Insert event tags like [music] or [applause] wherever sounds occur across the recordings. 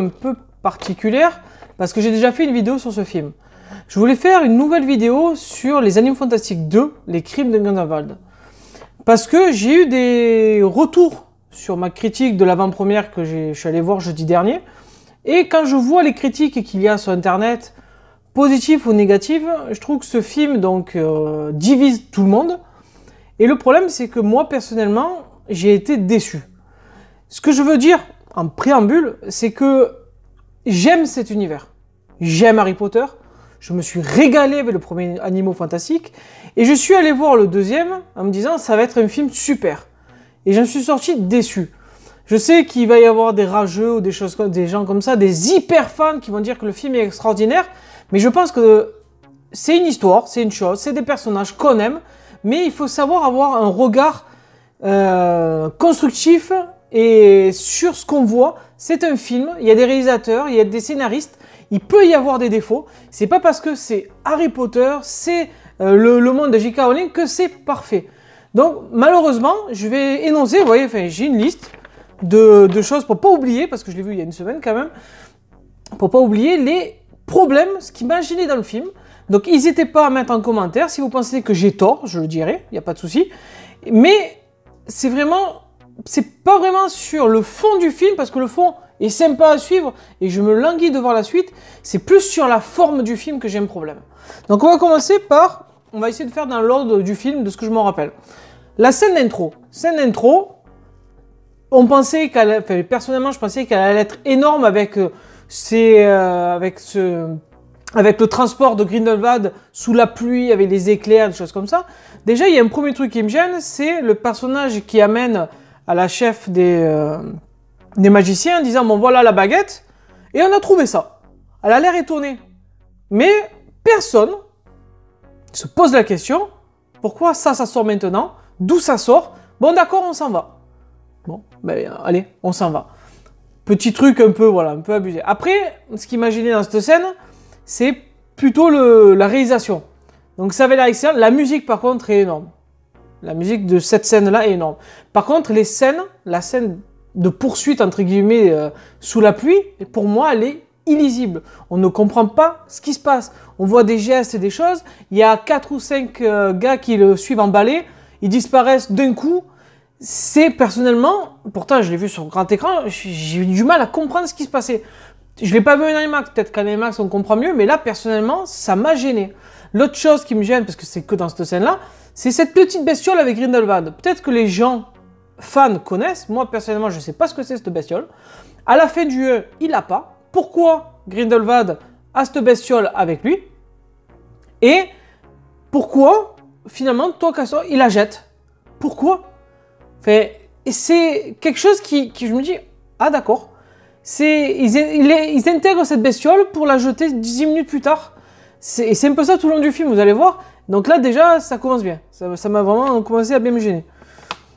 un peu particulière parce que j'ai déjà fait une vidéo sur ce film. Je voulais faire une nouvelle vidéo sur les Animaux Fantastiques 2, les crimes de Grindelwald. Parce que j'ai eu des retours sur ma critique de l'avant-première que je suis allé voir jeudi dernier. Et quand je vois les critiques qu'il y a sur Internet, positives ou négatives, je trouve que ce film donc euh, divise tout le monde. Et le problème, c'est que moi personnellement, j'ai été déçu. Ce que je veux dire en préambule, c'est que j'aime cet univers. J'aime Harry Potter. Je me suis régalé avec le premier Animaux Fantastiques. Et je suis allé voir le deuxième en me disant, ça va être un film super. Et j'en suis sorti déçu. Je sais qu'il va y avoir des rageux ou des choses des gens comme ça, des hyper fans qui vont dire que le film est extraordinaire, mais je pense que c'est une histoire, c'est une chose, c'est des personnages qu'on aime, mais il faut savoir avoir un regard euh, constructif et sur ce qu'on voit, c'est un film, il y a des réalisateurs, il y a des scénaristes, il peut y avoir des défauts. C'est pas parce que c'est Harry Potter, c'est euh, le, monde de J.K. Rowling que c'est parfait. Donc malheureusement, je vais énoncer, vous voyez, enfin, j'ai une liste de, choses pour pas oublier, parce que je l'ai vu il y a une semaine quand même, pour pas oublier les problèmes, ce qui m'a gêné dans le film. Donc n'hésitez pas à mettre en commentaire si vous pensez que j'ai tort, je le dirai, il n'y a pas de souci. Mais c'est vraiment c'est pas vraiment sur le fond du film, parce que le fond est sympa à suivre, et je me languis de voir la suite, c'est plus sur la forme du film que j'ai un problème. Donc on va commencer par, on va essayer de faire dans l'ordre du film, de ce que je m'en rappelle. La scène d'intro. Scène d'intro, on pensait qu'elle, personnellement je pensais qu'elle allait être énorme avec, euh, c'est euh, avec ce avec le transport de Grindelwald sous la pluie, avec les éclairs, des choses comme ça. Déjà, il y a un premier truc qui me gêne, c'est le personnage qui amène à la chef des, euh, des magiciens en disant Bon, voilà la baguette. Et on a trouvé ça. Elle a l'air étonnée. Mais personne se pose la question pourquoi ça, ça sort maintenant D'où ça sort Bon, d'accord, on s'en va. Bon, ben, allez, on s'en va. Petit truc un peu, voilà, un peu abusé. Après, ce qu'imaginer dans cette scène, c'est plutôt le, la réalisation. Donc ça avait l'air excellent. La musique, par contre, est énorme. La musique de cette scène-là est énorme. Par contre, les scènes, la scène de poursuite, entre guillemets, euh, sous la pluie, pour moi, elle est illisible. On ne comprend pas ce qui se passe. On voit des gestes et des choses. Il y a quatre ou cinq euh, gars qui le suivent en balai. Ils disparaissent d'un coup. C'est personnellement, pourtant je l'ai vu sur grand écran, j'ai eu du mal à comprendre ce qui se passait. Je l'ai pas vu en IMAX, peut-être qu'en IMAX on comprend mieux, mais là personnellement ça m'a gêné. L'autre chose qui me gêne, parce que c'est que dans cette scène-là, c'est cette petite bestiole avec Grindelwald. Peut-être que les gens fans connaissent. Moi, personnellement, je ne sais pas ce que c'est cette bestiole. À la fin du jeu, il l'a pas. Pourquoi Grindelwald a cette bestiole avec lui Et pourquoi, finalement, toi, Castor, il la jette Pourquoi Et c'est quelque chose qui, je me dis, ah d'accord. C'est, ils, ils, intègrent cette bestiole pour la jeter 10 minutes plus tard. Et c'est un peu ça tout le long du film, vous allez voir. Donc là, déjà, ça commence bien. Ça m'a vraiment commencé à bien me gêner.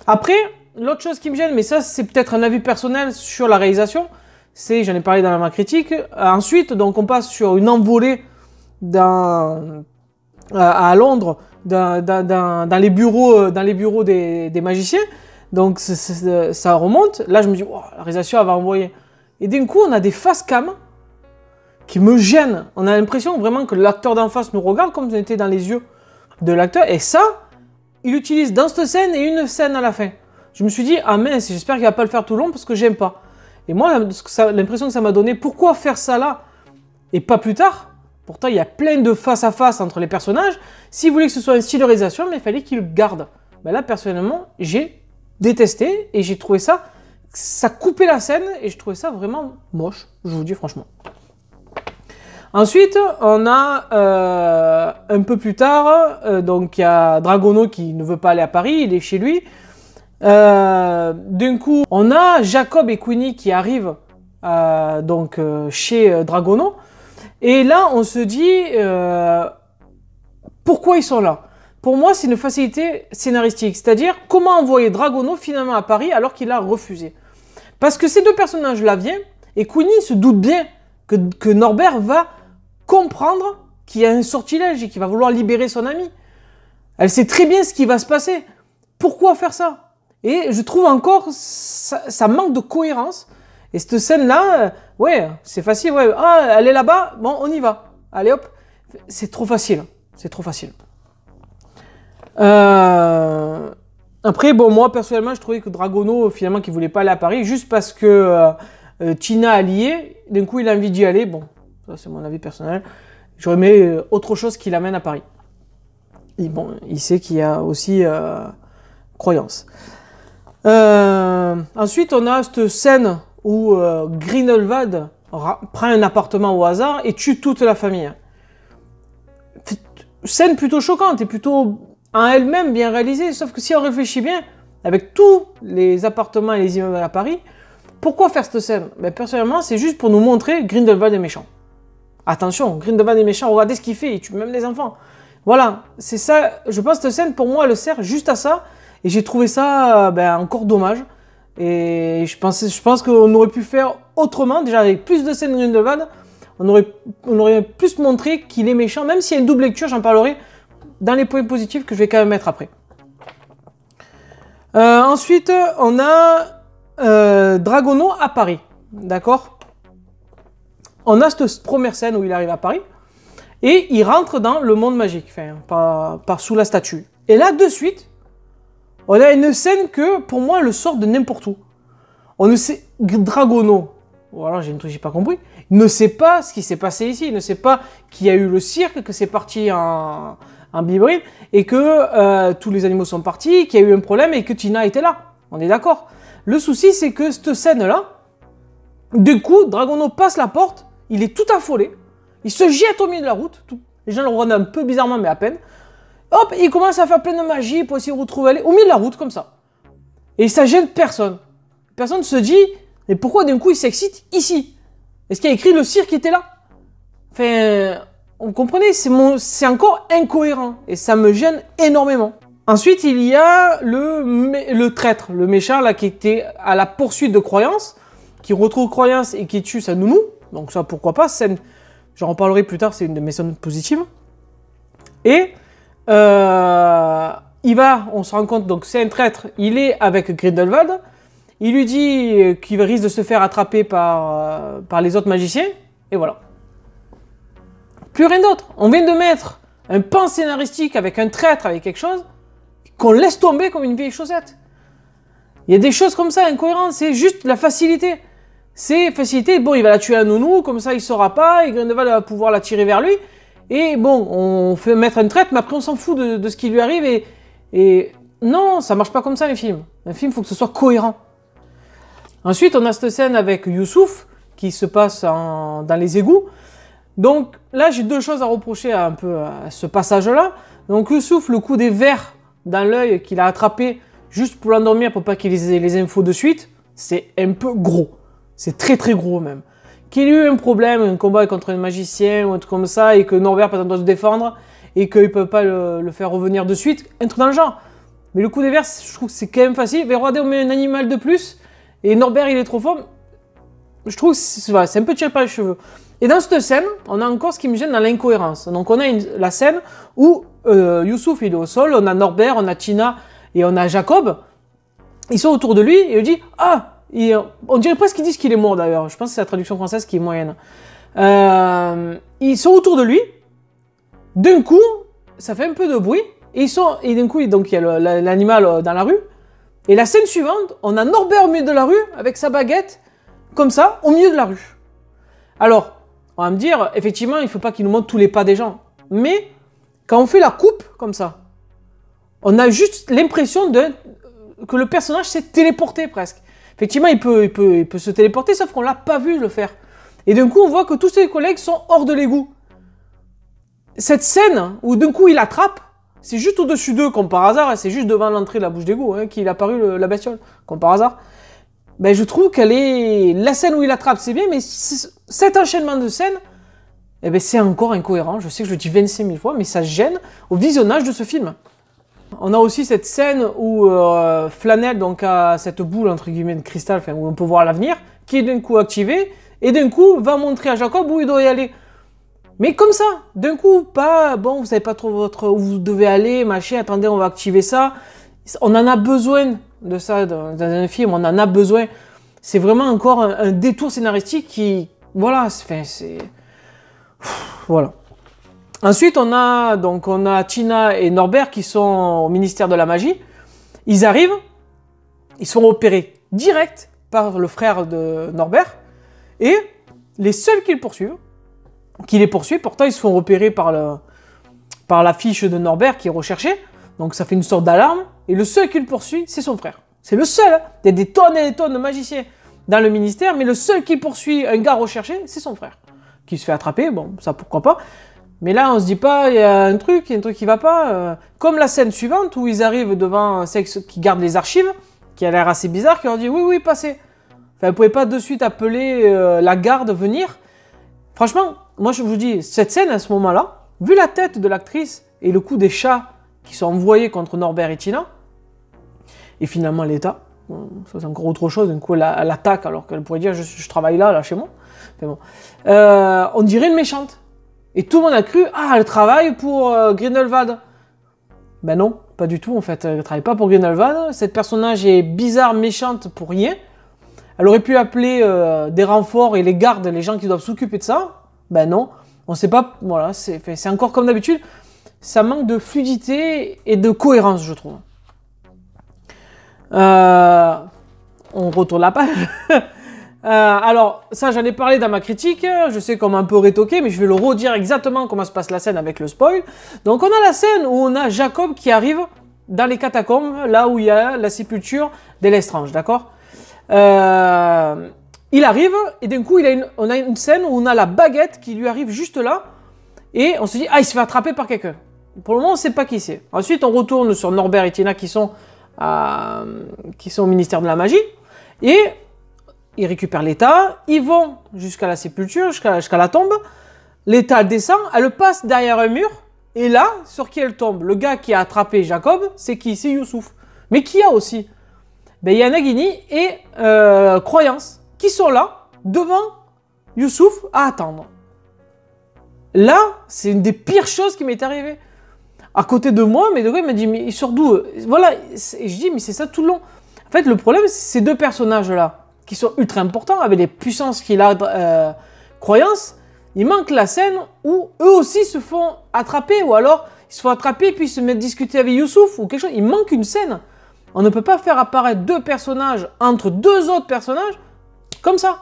Après, l'autre chose qui me gêne, mais ça, c'est peut-être un avis personnel sur la réalisation, c'est, j'en ai parlé dans la critique. Euh, ensuite, donc, on passe sur une envolée euh, à Londres, dans, les bureaux, euh, dans les bureaux des, magiciens. Donc ça remonte. Là, je me dis, la réalisation elle va envoyer. Et d'un coup, on a des face cam qui me gênent. On a l'impression vraiment que l'acteur d'en face nous regarde comme si on était dans les yeux de l'acteur. Et ça, il utilise dans cette scène et une scène à la fin. Je me suis dit, ah mince, j'espère qu'il va pas le faire tout long parce que j'aime pas. Et moi, l'impression que ça m'a donné, pourquoi faire ça là et pas plus tard Pourtant, il y a plein de face-à-face entre les personnages. Si vous voulez que ce soit une stylisation, mais il fallait qu'il le garde. Ben là, personnellement, j'ai détesté et j'ai trouvé ça... Ça coupait la scène et je trouvais ça vraiment moche, je vous dis franchement. Ensuite, on a euh, un peu plus tard, euh, donc il y a Dragono qui ne veut pas aller à Paris, il est chez lui. Euh, d'un coup, on a Jacob et Queenie qui arrivent donc chez Dragono. Et là, on se dit pourquoi ils sont là Pour moi, c'est une facilité scénaristique, c'est-à-dire comment envoyer Dragono finalement à Paris alors qu'il a refusé. Parce que ces deux personnages là viennent et Queenie se doute bien que, que Norbert va comprendre qu'il y a un sortilège et qu'il va vouloir libérer son ami. Elle sait très bien ce qui va se passer. Pourquoi faire ça Et je trouve encore, ça, manque de cohérence. Et cette scène-là, euh, ouais, c'est facile, ouais. Ah, elle est là-bas, bon, on y va. Allez hop, c'est trop facile. Hein. C'est trop facile. Euh, après, bon, moi, personnellement, je trouvais que Dragono, finalement, qui voulait pas aller à Paris, juste parce que euh, Tina a lié, d'un coup, il a envie d'y aller. Bon, c'est mon avis personnel. J'aurais aimé euh, autre chose qui l'amène à Paris. il sait qu'il y a aussi euh, croyance. Euh, ensuite, on a cette scène où Grindelwald prend un appartement au hasard et tue toute la famille. Scène plutôt choquante et plutôt en elle-même bien réalisée, sauf que si on réfléchit bien, avec tous les appartements et les immeubles à Paris, pourquoi faire cette scène Mais ben, Personnellement, c'est juste pour nous montrer Grindelwald est méchant. Attention, Grindelwald est méchant, regardez ce qu'il fait, il tue même les enfants. Voilà, c'est ça, je pense que cette scène, pour moi, elle sert juste à ça. Et j'ai trouvé ça ben, encore dommage. Et je, pensais, je pense qu'on aurait pu faire autrement, déjà avec plus de scènes Grindelwald, on aurait, on aurait plus montré qu'il est méchant, même s'il y a une double lecture, j'en parlerai dans les points positifs que je vais quand même mettre après. Euh, ensuite, on a euh, Dragono à Paris, d'accord on a cette première scène où il arrive à Paris et il rentre dans le monde magique, enfin, par, sous la statue. Et là, de suite, on a une scène que, pour moi, le sort de n'importe où. On ne sait... Dragono, Voilà, j'ai une j'ai pas compris, il ne sait pas ce qui s'est passé ici, il ne sait pas qu'il y a eu le cirque, que c'est parti en, en et que euh, tous les animaux sont partis, qu'il y a eu un problème, et que Tina était là. On est d'accord. Le souci, c'est que cette scène-là, du coup, Dragono passe la porte, il est tout affolé. Il se jette au milieu de la route. Tout. Les gens le regardent un peu bizarrement, mais à peine. Hop, il commence à faire plein de magie pour essayer de retrouver au milieu de la route, comme ça. Et ça gêne personne. Personne ne se dit, mais pourquoi d'un coup il s'excite ici Est-ce qu'il a écrit le cirque qui était là Enfin, vous comprenez, c'est, mon, c'est encore incohérent. Et ça me gêne énormément. Ensuite, il y a le, le traître, le méchant là qui était à la poursuite de Croyance, qui retrouve Croyance et qui tue sa nounou. Donc ça, pourquoi pas. Scène, j'en parlerai plus tard, c'est une de mes sommes positives. Et euh, il va, on se rend compte, donc c'est un traître, il est avec Grindelwald. Il lui dit qu'il risque de se faire attraper par, euh, par les autres magiciens. Et voilà. Plus rien d'autre. On vient de mettre un pan scénaristique avec un traître, avec quelque chose, qu'on laisse tomber comme une vieille chaussette. Il y a des choses comme ça, incohérentes, c'est juste la facilité c'est facilité. Bon, il va la tuer à nounou, comme ça il saura pas, et Grindelwald va pouvoir la tirer vers lui. Et bon, on fait mettre une traite, mais après on s'en fout de, ce qui lui arrive. Et, non, ça marche pas comme ça les films. Un film, faut que ce soit cohérent. Ensuite, on a cette scène avec Youssouf qui se passe dans les égouts. Donc là, j'ai deux choses à reprocher à un peu à ce passage-là. Donc Youssouf, le coup des verres dans l'œil qu'il a attrapé juste pour l'endormir pour pas qu'il ait les infos de suite, c'est un peu gros. C'est très très gros même. Qu'il y ait eu un problème, un combat contre un magicien ou un truc comme ça, et que Norbert peut doit se défendre, et qu'il ne peut pas le, faire revenir de suite, un truc dans le genre. Mais le coup des vers, je trouve que c'est quand même facile. Mais regardez, on met un animal de plus, et Norbert il est trop fort. Je trouve que c'est un peu tiré pas les cheveux. Et dans cette scène, on a encore ce qui me gêne dans l'incohérence. Donc on a la scène où euh, Youssouf il est au sol, on a Norbert, on a Tina et on a Jacob. Ils sont autour de lui et il dit Ah, on dirait presque qu'ils disent qu'il est mort d'ailleurs. Je pense que c'est la traduction française qui est moyenne. Euh, ils sont autour de lui. D'un coup, ça fait un peu de bruit. Et ils sont et d'un coup, donc il y a l'animal euh, dans la rue. Et la scène suivante, on a Norbert au milieu de la rue avec sa baguette, comme ça, au milieu de la rue. Alors, on va me dire, effectivement, il ne faut pas qu'il nous montre tous les pas des gens. Mais quand on fait la coupe comme ça, on a juste l'impression que le personnage s'est téléporté presque. Effectivement, il peut, il peut, se téléporter, sauf qu'on l'a pas vu le faire. Et d'un coup, on voit que tous ses collègues sont hors de l'égout. Cette scène où d'un coup il attrape, c'est juste au-dessus d'eux, comme par hasard, c'est juste devant l'entrée de la bouche d'égout hein, qu'il apparu la bastiole, comme par hasard. Ben, je trouve qu'elle est. La scène où il attrape, c'est bien, mais cet enchaînement de scènes, eh ben, c'est encore incohérent. Je sais que je le dis 25 000 fois, mais ça gêne au visionnage de ce film. On a aussi cette scène où euh, Flannel donc, a cette boule entre guillemets de cristal où on peut voir l'avenir, qui est d'un coup activée, et d'un coup va montrer à Jacob où il doit y aller. Mais comme ça, d'un coup, pas bon, vous savez pas trop votre, où vous devez aller, machin, attendez, on va activer ça. On en a besoin de ça dans, un film, on en a besoin. C'est vraiment encore un, détour scénaristique qui. Voilà, c'est. Voilà. Ensuite, on a donc on a Tina et Norbert qui sont au ministère de la magie. Ils arrivent, ils sont opérés direct par le frère de Norbert et les seuls qui poursuivent, qui les poursuivent, pourtant ils se font repérer par le par la fiche de Norbert qui est recherchée. Donc ça fait une sorte d'alarme et le seul qu'il poursuit, c'est son frère. C'est le seul. Hein. Il y a des tonnes et des tonnes de magiciens dans le ministère, mais le seul qui poursuit un gars recherché, c'est son frère qui se fait attraper. Bon, ça pourquoi pas. Mais là, on se dit pas, il y a un truc, il y a un truc qui va pas. Euh, comme la scène suivante où ils arrivent devant un sexe qui garde les archives, qui a l'air assez bizarre, qui leur dit oui, oui, passez. Enfin, vous pouvez pas de suite appeler euh, la garde venir. Franchement, moi je vous dis, cette scène à ce moment-là, vu la tête de l'actrice et le coup des chats qui sont envoyés contre Norbert et Tina, et finalement l'État, c'est encore autre chose, d'un coup elle, attaque alors qu'elle pourrait dire je, travaille là, là chez moi. Bon. Euh, on dirait une méchante. Et tout le monde a cru, ah, elle travaille pour euh, Grindelwald. Ben non, pas du tout en fait. Elle travaille pas pour Grindelwald. Cette personnage est bizarre, méchante pour rien. Elle aurait pu appeler euh, des renforts et les gardes, les gens qui doivent s'occuper de ça. Ben non, on sait pas. Voilà, c'est encore comme d'habitude. Ça manque de fluidité et de cohérence, je trouve. Euh, on retourne la page. [laughs] Euh, alors, ça, j'en ai parlé dans ma critique. Je sais qu'on comme un peu rétoqué, mais je vais le redire exactement comment se passe la scène avec le spoil. Donc, on a la scène où on a Jacob qui arrive dans les catacombes, là où il y a la sépulture des Lestrange, d'accord euh, Il arrive et d'un coup, on a une scène où on a la baguette qui lui arrive juste là. Et on se dit, ah, il se fait attraper par quelqu'un. Pour le moment, on ne sait pas qui c'est. Ensuite, on retourne sur Norbert et Tina qui sont, à, euh, qui sont au ministère de la magie. Et ils récupèrent l'État, ils vont jusqu'à la sépulture, jusqu'à la tombe. L'État descend, elle passe derrière un mur, et là, sur qui elle tombe Le gars qui a attrapé Jacob, c'est qui C'est Youssouf. Mais qui a aussi ben, Yanagini et euh, Croyance, qui sont là, devant Youssouf, à attendre. Là, c'est une des pires choses qui m'est arrivée. À côté de moi, mais de quoi il m'a dit, mais il sort d'où Voilà, et je dis, mais c'est ça tout le long. En fait, le problème, c'est ces deux personnages-là qui sont ultra importants, avec les puissances qu'il a euh, croyances, il manque la scène où eux aussi se font attraper, ou alors ils se font attraper et puis ils se mettent à discuter avec Youssouf ou quelque chose. Il manque une scène. On ne peut pas faire apparaître deux personnages entre deux autres personnages comme ça.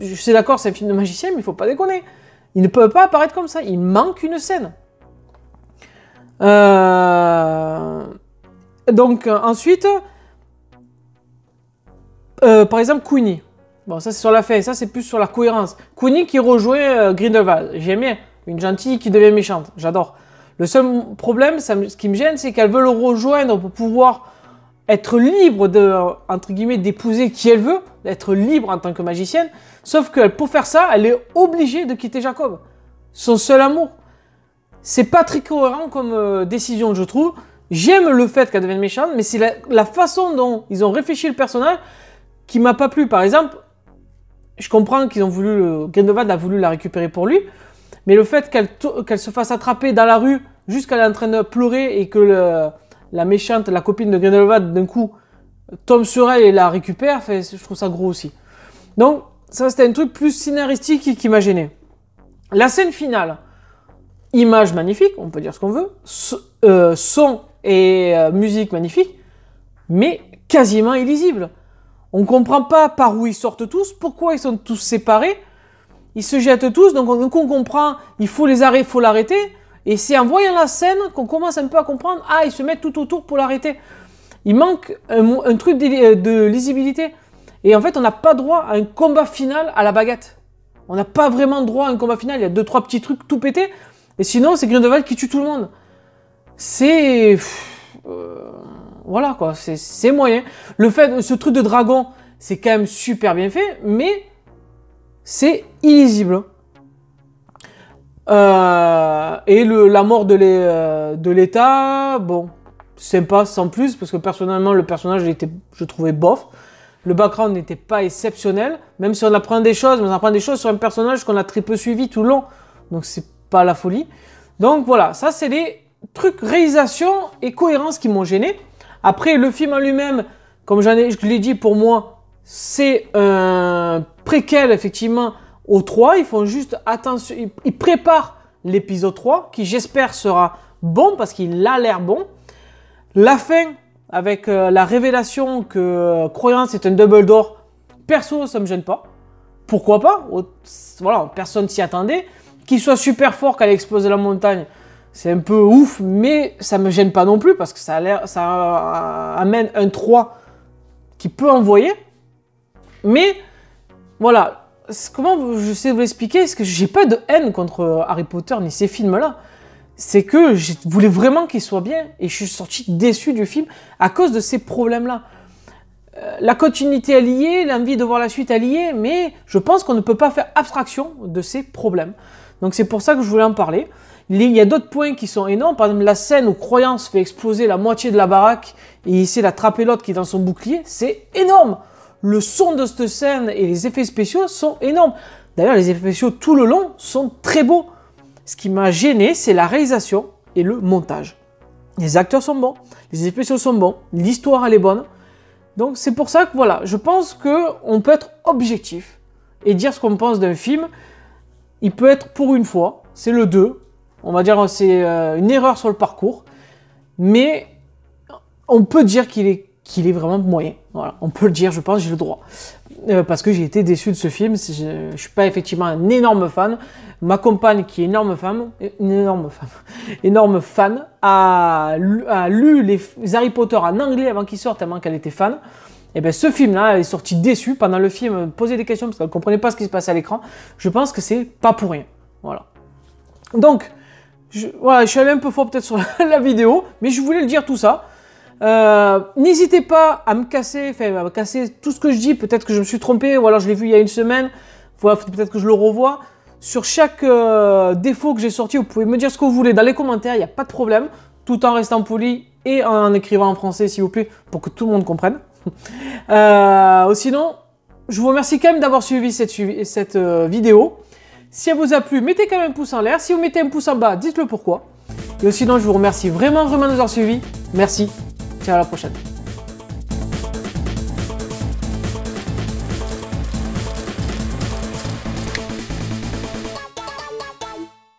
Je suis d'accord, c'est un film de magicien, mais il faut pas déconner. Il ne peut pas apparaître comme ça. Il manque une scène. Euh, donc euh, ensuite, euh, par exemple, Queenie. Bon, ça c'est sur la fin, ça c'est plus sur la cohérence. Queenie qui rejoint euh, Grindelwald, j'aime bien. Une gentille qui devient méchante, j'adore. Le seul problème, ce qui me gêne, c'est qu'elle veut le rejoindre pour pouvoir être libre de, euh, entre guillemets, d'épouser qui elle veut, d'être libre en tant que magicienne. Sauf que pour faire ça, elle est obligée de quitter Jacob. Son seul amour. C'est pas très cohérent comme décision, je trouve. J'aime le fait qu'elle devienne méchante, mais c'est la, façon dont ils ont réfléchi le personnage qui m'a pas plu. Par exemple, je comprends qu'ils ont voulu, Grindelwald a voulu la récupérer pour lui, mais le fait qu'elle se fasse attraper dans la rue jusqu'à qu'elle en train de pleurer et que la méchante, la copine de Grindelwald, d'un coup, tombe sur elle et la récupère, fait, je trouve ça gros aussi. Donc, ça c'était un truc plus scénaristique qui, La scène finale, image magnifique, on peut dire ce qu'on veut, euh, son et euh, musique magnifique, mais quasiment illisible. On ne comprend pas par où ils sortent tous, pourquoi ils sont tous séparés. Ils se jettent tous, donc on, comprend, il faut les arrêter, il faut l'arrêter. Et c'est en voyant la scène qu'on commence un peu à comprendre, ah, ils se mettent tout autour pour l'arrêter. Il manque un, truc euh, de, lisibilité. Et en fait, on n'a pas droit à un combat final à la baguette. On n'a pas vraiment droit à un combat final. Il y a deux, trois petits trucs tout pétés. Et sinon, c'est Grindelwald qui tue tout le monde. C'est... Euh, voilà quoi, c'est moyen. Le fait, ce truc de dragon, c'est quand même super bien fait, mais c'est illisible. Euh, et la mort euh, de l'État, bon, sympa sans plus, parce que personnellement, le personnage, était, je trouvais bof. Le background n'était pas exceptionnel, même si on apprend des choses, mais on apprend des choses sur un personnage qu'on a très peu suivi tout le long. Donc c'est pas la folie. Donc voilà, ça c'est des trucs réalisation et cohérence qui m'ont gêné. Après, le film en lui-même, comme je l'ai dit pour moi, c'est un préquel effectivement au 3. Ils font juste attention, ils, préparent l'épisode 3 qui j'espère sera bon parce qu'il a l'air bon. La fin avec euh, la révélation que euh, Croyance est un double d'or, perso ça me gêne pas. Pourquoi pas Voilà, personne s'y attendait. Qu'il soit super fort qu'elle explose la montagne, c'est un peu ouf, mais ça me gêne pas non plus parce que ça, a ça amène un 3 qui peut envoyer. Mais voilà, comment je sais vous l'expliquer Parce que j'ai pas de haine contre Harry Potter ni ces films-là. C'est que je voulais vraiment qu'ils soient bien et je suis sorti déçu du film à cause de ces problèmes-là. Euh, la continuité est liée, l'envie de voir la suite est liée, mais je pense qu'on ne peut pas faire abstraction de ces problèmes. Donc c'est pour ça que je voulais en parler. Il y a d'autres points qui sont énormes. Par exemple, la scène où Croyance fait exploser la moitié de la baraque et essaie d'attraper l'autre qui est dans son bouclier, c'est énorme. Le son de cette scène et les effets spéciaux sont énormes. D'ailleurs, les effets spéciaux tout le long sont très beaux. Ce qui m'a gêné, c'est la réalisation et le montage. Les acteurs sont bons, les effets spéciaux sont bons, l'histoire elle est bonne. Donc c'est pour ça que voilà, je pense que on peut être objectif et dire ce qu'on pense d'un film. Il peut être pour une fois, c'est le 2, on va dire c'est euh, une erreur sur le parcours, mais on peut dire qu'il est, qu'il est vraiment moyen. Voilà, on peut le dire, je pense, j'ai le droit. Euh, parce que j'ai été déçu de ce film. Je, ne suis pas effectivement un énorme fan. Ma compagne, qui est énorme femme, une énorme femme, [laughs] énorme fan, a, lu les Harry Potter en anglais avant qu'ils sortent, tellement qu'elle était fan. Et eh bien ce film-là, est sorti déçu, pendant le film, euh, posait des questions parce qu'elle comprenait pas ce qui se passait à l'écran. Je pense que c'est pas pour rien. Voilà. Donc, je, voilà, je suis allé un peu fort peut-être sur [laughs] la, vidéo, mais je voulais le dire tout ça. Euh, n'hésitez pas à me casser, enfin à casser tout ce que je dis. Peut-être que je me suis trompé, ou alors je l'ai vu il y a une semaine. peut-être que je le revois. Sur chaque euh, défaut que j'ai sorti, vous pouvez me dire ce que vous voulez dans les commentaires, il n'y a pas de problème, tout en restant poli et en écrivant en français, s'il vous plaît, pour que tout le monde comprenne. [laughs] euh, sinon, je vous remercie quand même d'avoir suivi cette euh, vidéo. Si elle vous a plu, mettez quand même un pouce en l'air. Si vous mettez un pouce en bas, dites-le pourquoi. Et sinon, je vous remercie vraiment, vraiment de nous avoir suivis. Merci. Ciao à la prochaine.